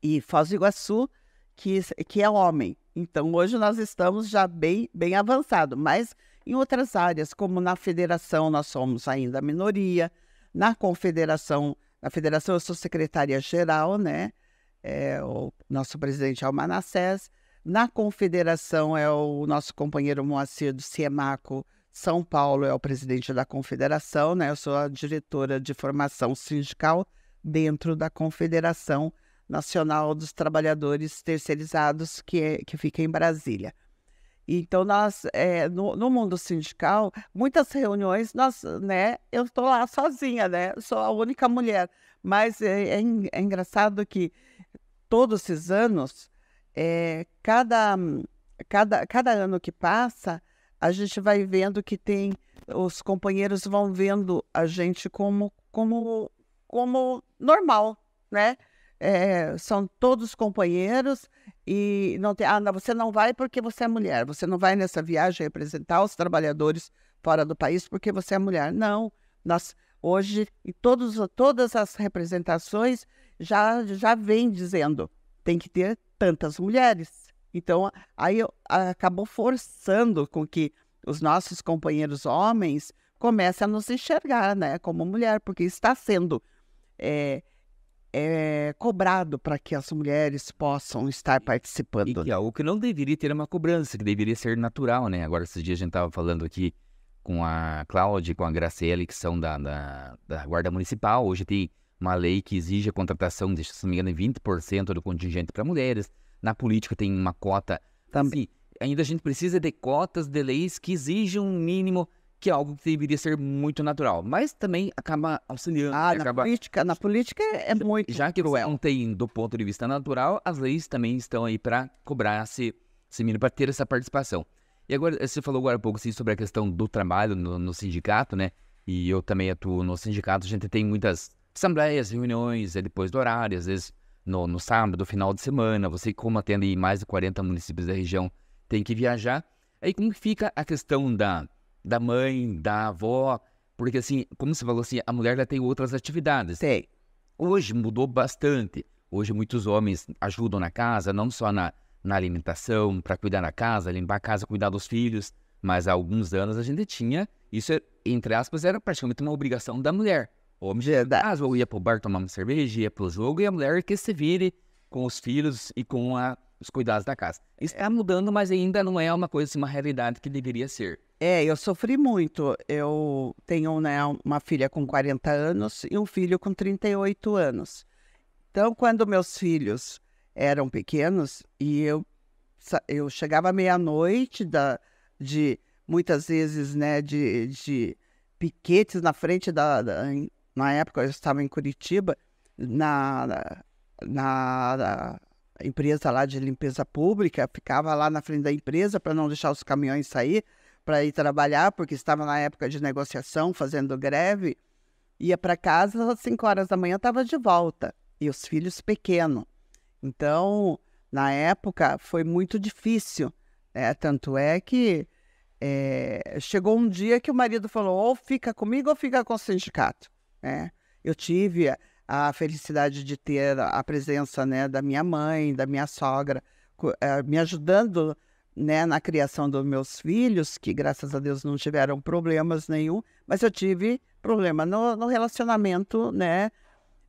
e Foz do Iguaçu, que, que é homem. Então, hoje nós estamos já bem, bem avançado, mas em outras áreas, como na federação, nós somos ainda minoria, na confederação, na federação eu sou secretária-geral, né? É, o nosso presidente é o Manassés. Na confederação é o nosso companheiro Moacir do Ciemaco, São Paulo é o presidente da confederação, né? Eu sou a diretora de formação sindical dentro da confederação Nacional dos Trabalhadores Terceirizados, que, é, que fica em Brasília. Então, nós, é, eh, no, no, mundo sindical, muitas reuniões, nós, né, eu estou lá sozinha, né? Sou a única mulher. Mas eh, é, é, é engraçado que todos esses anos, eh, cada, cada, cada ano que passa, a gente vai vendo que tem, os companheiros vão vendo a gente como, como, como normal, né? é, são todos companheiros e não tem. Ah, não, você não vai porque você é mulher. Você não vai nessa viagem representar os trabalhadores fora do país porque você é mulher. Não. Nós hoje e todos, todas as representações já já vem dizendo tem que ter tantas mulheres. Então aí acabou forçando com que os nossos companheiros homens comecem a nos enxergar, né, como mulher, porque está sendo é, é, cobrado para que as mulheres possam estar participando. E que é algo que não deveria ter uma cobrança, que deveria ser natural, né? Agora, esses dias a gente estava falando aqui com a Cláudia com a Graciele, que são da, da, da, Guarda Municipal. Hoje tem uma lei que exige a contratação, se não me engano, 20% do contingente para mulheres. Na política tem uma cota. Também. Então, assim, ainda a gente precisa de cotas de leis que exijam um mínimo que é algo que deveria ser muito natural, mas também acaba auxiliando. Ah, na, acaba... Política, na política é muito Já que cruel. não tem do ponto de vista natural, as leis também estão aí para cobrar esse, esse menino, para ter essa participação. E agora, você falou agora há pouco sim, sobre a questão do trabalho no, no, sindicato, né? E eu também atuo no sindicato, a gente tem muitas assembleias, reuniões, é depois do horário, às vezes no, no sábado, final de semana, você como atende mais de 40 municípios da região, tem que viajar. Aí como fica a questão da da mãe, da avó, porque assim, como você falou assim, a mulher já tem outras atividades. É, Hoje mudou bastante. Hoje muitos homens ajudam na casa, não só na, na alimentação, para cuidar da casa, limpar a casa, cuidar dos filhos, mas há alguns anos a gente tinha, isso entre aspas era praticamente uma obrigação da mulher. O homem de casa, ou ia pro bar tomar uma cerveja, ia pro jogo, e a mulher que se vire com os filhos e com a, os cuidados da casa. Está mudando, mas ainda não é uma coisa, assim, uma realidade que deveria ser. É, eu sofri muito. Eu tenho né, uma filha com 40 anos e um filho com 38 anos. Então, quando meus filhos eram pequenos e eu, eu chegava meia-noite de muitas vezes né de, de piquetes na frente da, da na época eu estava em Curitiba na, na, na, na empresa lá de limpeza pública, ficava lá na frente da empresa para não deixar os caminhões sair para ir trabalhar, porque estava na época de negociação, fazendo greve, ia para casa às 5 horas da manhã, estava de volta, e os filhos pequenos. Então, na época, foi muito difícil. Né? Tanto é que é, chegou um dia que o marido falou: ou fica comigo ou fica com o sindicato. É, eu tive a, felicidade de ter a presença né, da minha mãe, da minha sogra, eh, me ajudando né, na criação dos meus filhos, que graças a Deus não tiveram problemas nenhum, mas eu tive problema no, no relacionamento, né,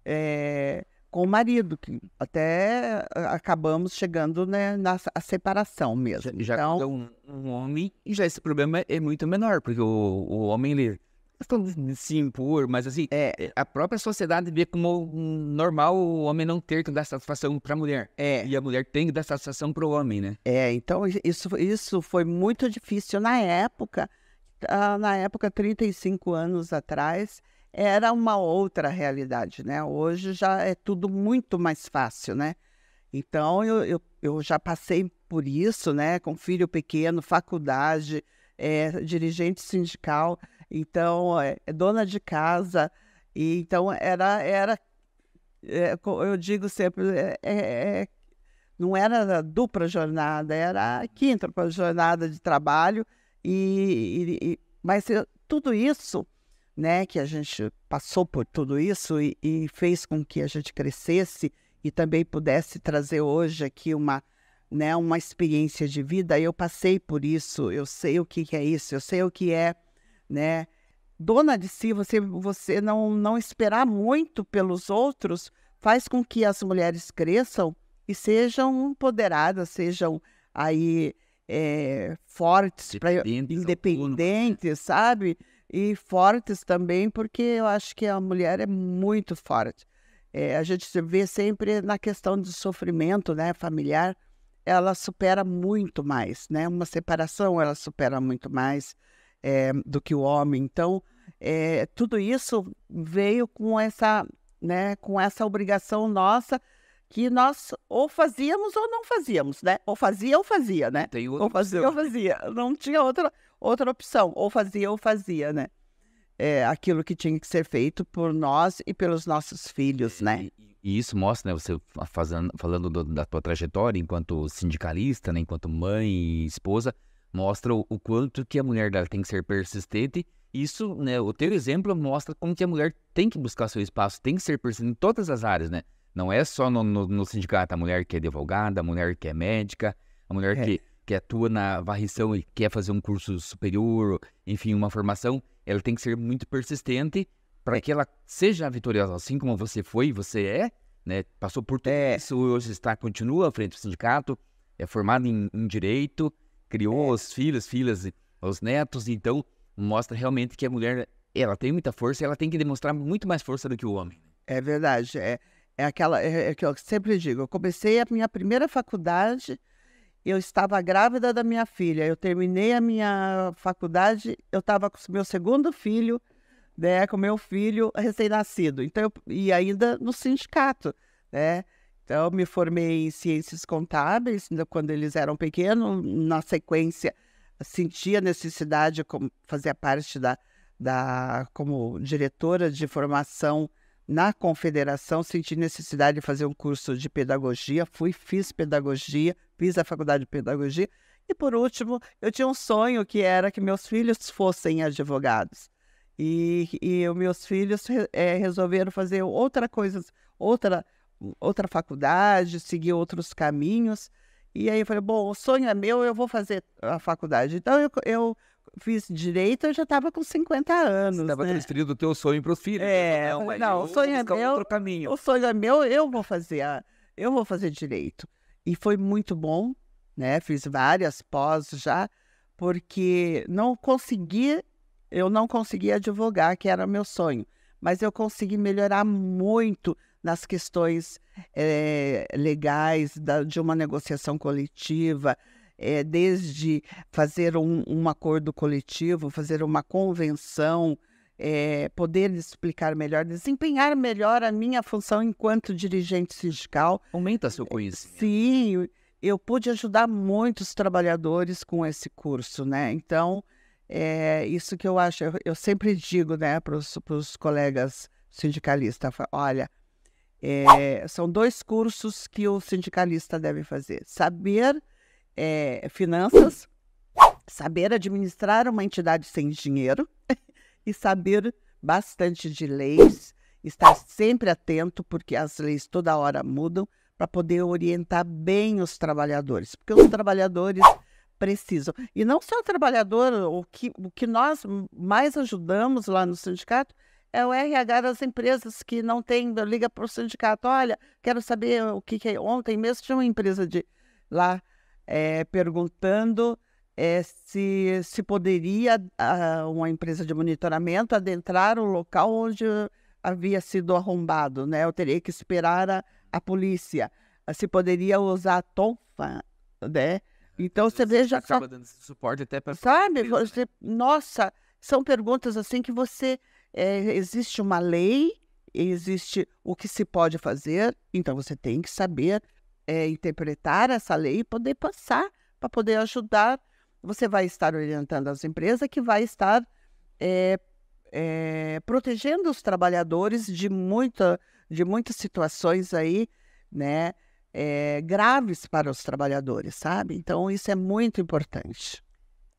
é, com o marido, que até eh, acabamos chegando né, na separação mesmo. Já, já então, é um, um homem, já esse problema é, é muito menor, porque o, o homem ele questão de se impor, mas assim, é, é, a própria sociedade vê como normal o homem não ter que dar satisfação para a mulher. É. E a mulher tem que dar satisfação para o homem, né? É, então isso, isso foi muito difícil na época. Ah, na época, 35 anos atrás, era uma outra realidade, né? Hoje já é tudo muito mais fácil, né? Então, eu, eu, eu já passei por isso, né? Com filho pequeno, faculdade, é, dirigente sindical então, é, é, dona de casa. E, então, era, era é, eu digo sempre, é, é, é, não era dupla jornada, era a quinta jornada de trabalho. E, e, e mas eu, tudo isso, né, que a gente passou por tudo isso e, e fez com que a gente crescesse e também pudesse trazer hoje aqui uma, né, uma experiência de vida. Eu passei por isso, eu sei o que é isso, eu sei o que é né? Dona de si, você, você não, não esperar muito pelos outros faz com que as mulheres cresçam e sejam empoderadas, sejam aí é, fortes, independentes, pra, né? independentes sabe? E fortes também, porque eu acho que a mulher é muito forte. É, a gente vê sempre na questão do sofrimento né, familiar, ela supera muito mais, né? Uma separação ela supera muito mais é, do que o homem. Então, é, tudo isso veio com essa, né, com essa obrigação nossa que nós ou fazíamos ou não fazíamos, né? Ou fazia ou fazia, né? Tem outra ou fazia opção. ou fazia. Não tinha outra, outra opção. Ou fazia ou fazia, né? É, aquilo que tinha que ser feito por nós e pelos nossos filhos, é, né? E, e isso mostra, né? Você fazendo, falando do, da tua trajetória enquanto sindicalista, né? Enquanto mãe e esposa, mostra o, o quanto que a mulher dela tem que ser persistente. Isso, né, o teu exemplo mostra como que a mulher tem que buscar seu espaço, tem que ser persistente em todas as áreas, né? Não é só no, no, no sindicato, a mulher que é advogada, a mulher que é médica, a mulher é. que, que atua na varrição e quer fazer um curso superior, enfim, uma formação, ela tem que ser muito persistente para é. que ela seja vitoriosa, assim como você foi e você é, né? Passou por tudo é. isso, hoje está, continua à frente do sindicato, é formada em, em direito, criou é. os filhos, filhas, os netos, então mostra realmente que a mulher, ela tem muita força, ela tem que demonstrar muito mais força do que o homem. Né? É verdade, é, é aquela é, é que eu sempre digo, eu comecei a minha primeira faculdade, eu estava grávida da minha filha, eu terminei a minha faculdade, eu estava com o meu segundo filho, né, com meu filho recém-nascido, então e ainda no sindicato, né, então, me formei em ciências contábeis quando eles eram pequenos. Na sequência, senti a necessidade, de fazer parte da, da como diretora de formação na confederação, senti necessidade de fazer um curso de pedagogia. Fui, fiz pedagogia, fiz a faculdade de pedagogia. E por último, eu tinha um sonho que era que meus filhos fossem advogados. E, e meus filhos é, resolveram fazer outra coisa, outra outra faculdade, seguir outros caminhos. E aí eu falei, bom, o sonho é meu, eu vou fazer a faculdade. Então eu, eu fiz direito, eu já estava com 50 anos. Estava né? transferindo o teu sonho para os filhos. É, não, não, o sonho é meu. Outro caminho. O sonho é meu, eu vou fazer, a, eu vou fazer direito. E foi muito bom, né? Fiz várias pós já, porque não consegui, eu não consegui advogar, que era meu sonho, mas eu consegui melhorar muito nas questões é, legais da, de uma negociação coletiva, é, desde fazer um, um, acordo coletivo, fazer uma convenção, é, poder explicar melhor, desempenhar melhor a minha função enquanto dirigente sindical. Aumenta seu conhecimento. Sim, eu pude ajudar muitos trabalhadores com esse curso, né? Então, é isso que eu acho, eu, eu sempre digo né, para os colegas sindicalistas, olha, é, são dois cursos que o sindicalista deve fazer: saber é, finanças, saber administrar uma entidade sem dinheiro e saber bastante de leis, estar sempre atento, porque as leis toda hora mudam, para poder orientar bem os trabalhadores, porque os trabalhadores precisam. E não só o trabalhador, o que, o que nós mais ajudamos lá no sindicato é o RH das empresas que não tem, liga para o sindicato, olha, quero saber o que, que é. Ontem mesmo tinha uma empresa de lá é, perguntando é, se, se poderia a, ah, uma empresa de monitoramento adentrar o local onde havia sido arrombado, né? Eu teria que esperar a, a polícia. Ah, se poderia usar a tonfa, né? É, então você veja só... dando suporte até para sabe, você, nossa, são perguntas assim que você é, existe uma lei, existe o que se pode fazer, então você tem que saber é, interpretar essa lei e poder passar para poder ajudar. Você vai estar orientando as empresas que vai estar é, é, protegendo os trabalhadores de, muita, de muitas situações aí, né, é, graves para os trabalhadores, sabe? Então, isso é muito importante.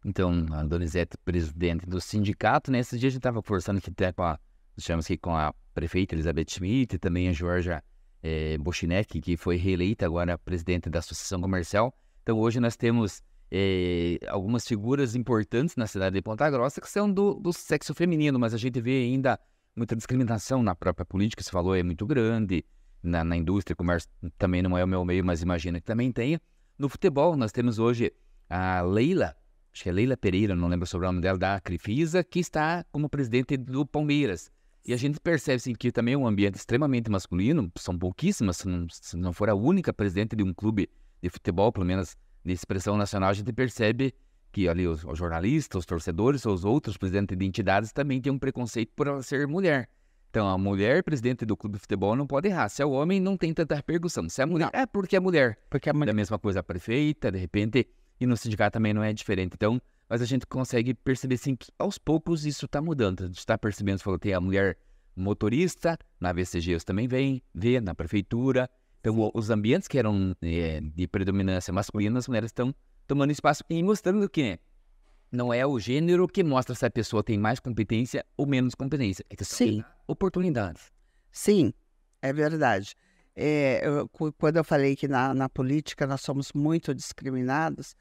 Então, a Donizete, presidente do sindicato, nesses né? dias a gente estava conversando que até tá com a, digamos que com a prefeita Elizabeth Schmidt, e também a Georgia é, eh, Bochinek, que foi reeleita agora presidente da Associação Comercial. Então, hoje nós temos é, algumas figuras importantes na cidade de Ponta Grossa que são do, do sexo feminino, mas a gente vê ainda muita discriminação na própria política, se falou, é muito grande. Na, na indústria, comércio também não é o meu meio, mas imagino que também tenha. No futebol, nós temos hoje a Leila, acho que é Leila Pereira, não lembro sobre o sobrenome dela, da Crifisa, que está como presidente do Palmeiras. E a gente percebe assim, que também é um ambiente extremamente masculino, são pouquíssimas, se não, se não for a única presidente de um clube de futebol, pelo menos de expressão nacional, a gente percebe que ali os, os jornalistas, os torcedores, os outros presidentes de entidades também têm um preconceito por ela ser mulher. Então, a mulher presidente do clube de futebol não pode errar. Se é o homem, não tem tanta repercussão. Se é a mulher, não. é porque é mulher. Porque a é mulher. mesma coisa a prefeita, de repente, e no sindicato também não é diferente. Então, mas a gente consegue perceber sim que aos poucos isso está mudando. A gente está percebendo, falou, tem a mulher motorista, na VCG você também vem, vê, na prefeitura. Então, os ambientes que eram é, de predominância masculina, as mulheres estão tomando espaço e mostrando que não é o gênero que mostra se a pessoa tem mais competência ou menos competência. É Sim. Oportunidades. Sim, é verdade. É, eu, quando eu falei que na, na política nós somos muito discriminados,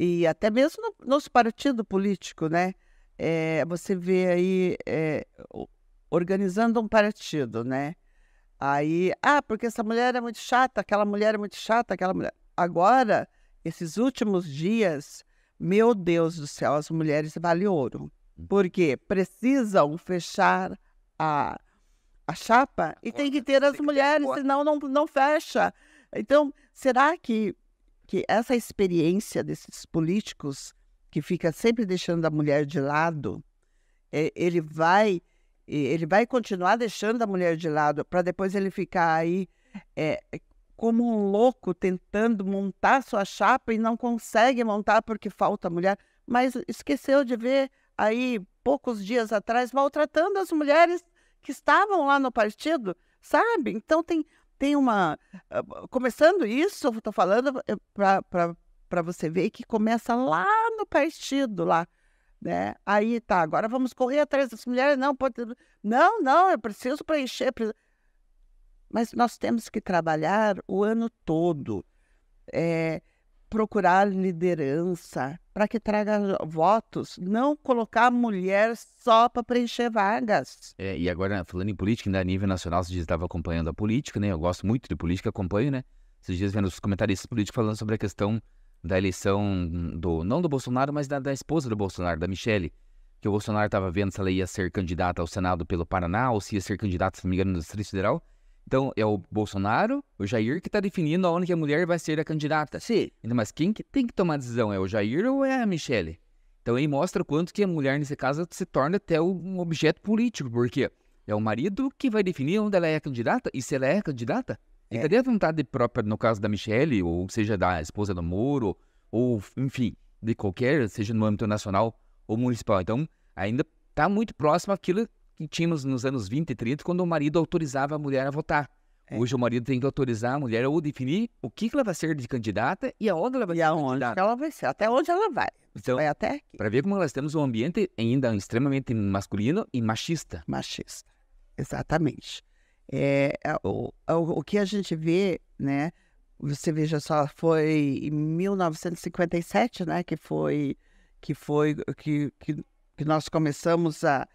e até mesmo no nosso partido político, né? É, você vê aí é, organizando um partido, né? Aí, ah, porque essa mulher é muito chata, aquela mulher é muito chata, aquela mulher. Agora, esses últimos dias, meu Deus do céu, as mulheres valem ouro. Hum. Porque precisam fechar a, a chapa e tem que ter as mulheres, senão não, não fecha. Então, será que que essa experiência desses políticos que fica sempre deixando a mulher de lado, eh, ele vai ele vai continuar deixando a mulher de lado para depois ele ficar aí é, como um louco tentando montar sua chapa e não consegue montar porque falta mulher, mas esqueceu de ver aí poucos dias atrás maltratando as mulheres que estavam lá no partido, sabe? Então tem tem uma. Ah, começando isso, eu estou falando eh, para você ver que começa lá no partido, lá. Né? Aí tá, agora vamos correr atrás das mulheres. Não, pode... não, não, é preciso preencher. Preciso... Mas nós temos que trabalhar o ano todo. É, procurar liderança para que traga votos, não colocar mulher só para preencher vagas. É, e agora, falando em política, ainda a nível nacional, você estava acompanhando a política, né? Eu gosto muito de política, acompanho, né? Esses dias vendo os comentaristas políticos falando sobre a questão da eleição do, não do Bolsonaro, mas da, da esposa do Bolsonaro, da Michele, que o Bolsonaro estava vendo se ela ia ser candidata ao Senado pelo Paraná ou se ia ser candidata, se não me engano, no Distrito Federal. Então, é o Bolsonaro, o Jair, que está definindo aonde que a mulher vai ser a candidata. Sim. Mas quem que tem que tomar a decisão? É o Jair ou é a Michelle? Então, aí mostra o quanto que a mulher, nesse caso, se torna até um objeto político, porque é o marido que vai definir onde ela é a candidata e se ela é a candidata. E cadê a vontade própria, no caso da Michelle, ou seja, da esposa do Moro, ou, enfim, de qualquer, seja no âmbito nacional ou municipal. Então, ainda está muito próximo àquilo que tínhamos nos anos 20 e 30, quando o marido autorizava a mulher a votar. É. Hoje o marido tem que autorizar a mulher ou definir o que, ela vai ser de candidata e aonde ela vai e ser. E aonde ela vai ser, até onde ela vai. Então, vai até aqui. Para ver como nós temos um ambiente ainda extremamente masculino e machista. Machista, exatamente. É, é o, é o, o que a gente vê, né? Você veja só, foi em 1957, né? Que foi que foi que, que, que nós começamos a,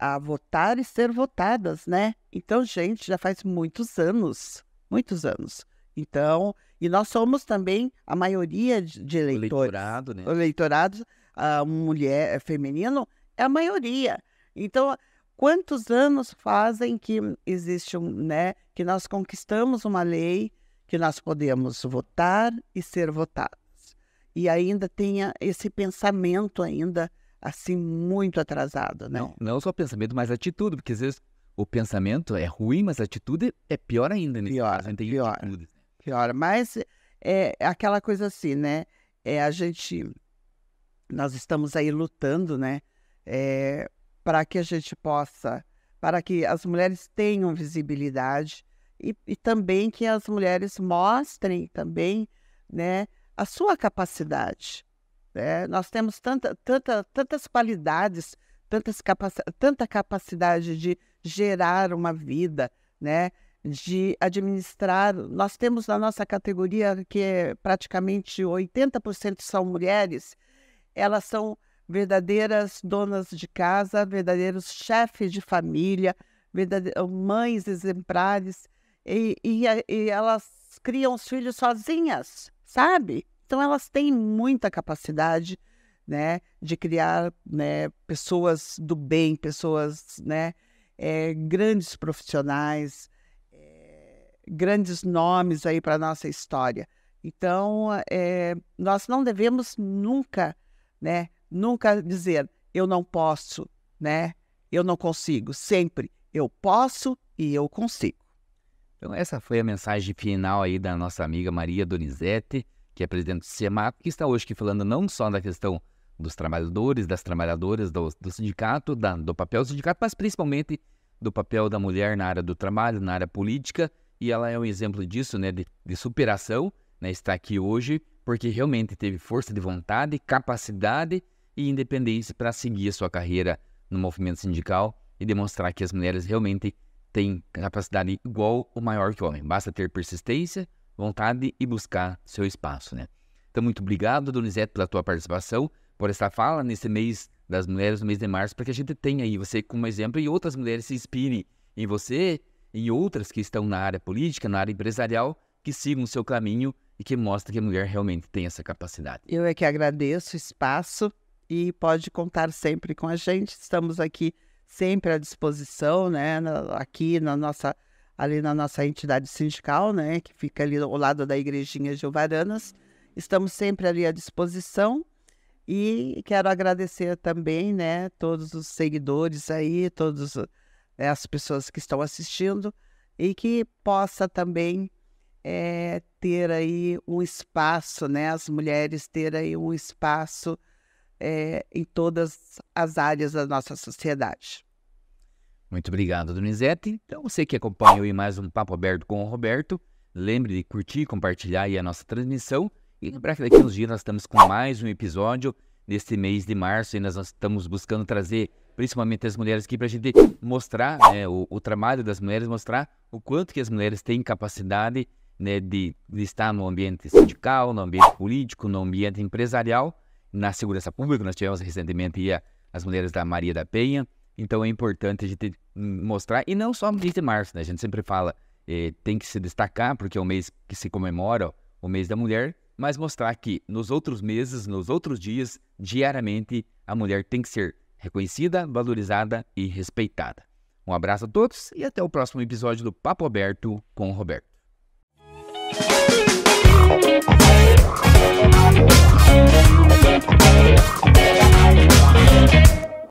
a votar e ser votadas, né? Então, gente, já faz muitos anos, muitos anos. Então, e nós somos também a maioria de eleitores. O eleitorado, né? eleitorado, a mulher eh, feminino é a maioria. Então, quantos anos fazem que existe um, né, que nós conquistamos uma lei que nós podemos votar e ser votadas. E ainda tenha esse pensamento ainda assim muito atrasado, né? Não, não só pensamento, mas atitude, porque às vezes o pensamento é ruim, mas a atitude é pior ainda. né? pior, caso, pior, atitude. pior. Mas é aquela coisa assim, né? É a gente, nós estamos aí lutando, né? É, para que a gente possa, para que as mulheres tenham visibilidade e, e também que as mulheres mostrem também, né? A sua capacidade, é, nós temos tanta, tanta, tantas qualidades, tantas capaci tanta capacidade de gerar uma vida, né? de administrar. Nós temos na nossa categoria, que é praticamente 80% são mulheres, elas são verdadeiras donas de casa, verdadeiros chefes de família, mães exemplares, e, e, e elas criam os filhos sozinhas, sabe? Então, elas têm muita capacidade né, de criar né, pessoas do bem, pessoas, né, é, grandes profissionais, é, grandes nomes aí para a nossa história. Então, é, nós não devemos nunca, né, nunca dizer eu não posso, né, eu não consigo. Sempre eu posso e eu consigo. Então, essa foi a mensagem final aí da nossa amiga Maria Donizete que é presidente do SEMAC, que está hoje aqui falando não só da questão dos trabalhadores, das trabalhadoras, do, do sindicato, da, do papel do sindicato, mas principalmente do papel da mulher na área do trabalho, na área política, e ela é um exemplo disso, né, de, de superação, né, está aqui hoje porque realmente teve força de vontade, capacidade e independência para seguir a sua carreira no movimento sindical e demonstrar que as mulheres realmente têm capacidade igual ou maior que o homem. Basta ter persistência, vontade e buscar seu espaço, né? Então, muito obrigado, Donizete, pela tua participação, por esta fala nesse mês das mulheres, no mês de março, para que a gente tenha aí você como exemplo e outras mulheres se inspirem em você, em outras que estão na área política, na área empresarial, que sigam o seu caminho e que mostrem que a mulher realmente tem essa capacidade. Eu é que agradeço o espaço e pode contar sempre com a gente. Estamos aqui sempre à disposição, né, aqui na nossa ali na nossa entidade sindical, né, que fica ali ao lado da igrejinha Gilvaranas. Estamos sempre ali à disposição e quero agradecer também, né, todos os seguidores aí, todas né, as pessoas que estão assistindo e que possa também é, ter aí um espaço, né, as mulheres ter aí um espaço é, em todas as áreas da nossa sociedade. Muito obrigado, Donizete. Então, você que acompanhou mais um Papo Aberto com o Roberto, lembre de curtir, compartilhar aí a nossa transmissão e lembrar que daqui a uns dias nós estamos com mais um episódio neste mês de março e nós estamos buscando trazer principalmente as mulheres aqui para a gente mostrar né, o, o, trabalho das mulheres, mostrar o quanto que as mulheres têm capacidade né, de, de estar no ambiente sindical, no ambiente político, no ambiente empresarial, na segurança pública. Nós tivemos recentemente as mulheres da Maria da Penha, então é importante a gente mostrar, e não só no mês de março, né? A gente sempre fala, eh, tem que se destacar, porque é o mês que se comemora o mês da mulher, mas mostrar que nos outros meses, nos outros dias, diariamente, a mulher tem que ser reconhecida, valorizada e respeitada. Um abraço a todos e até o próximo episódio do Papo Aberto com o Roberto. Thank you.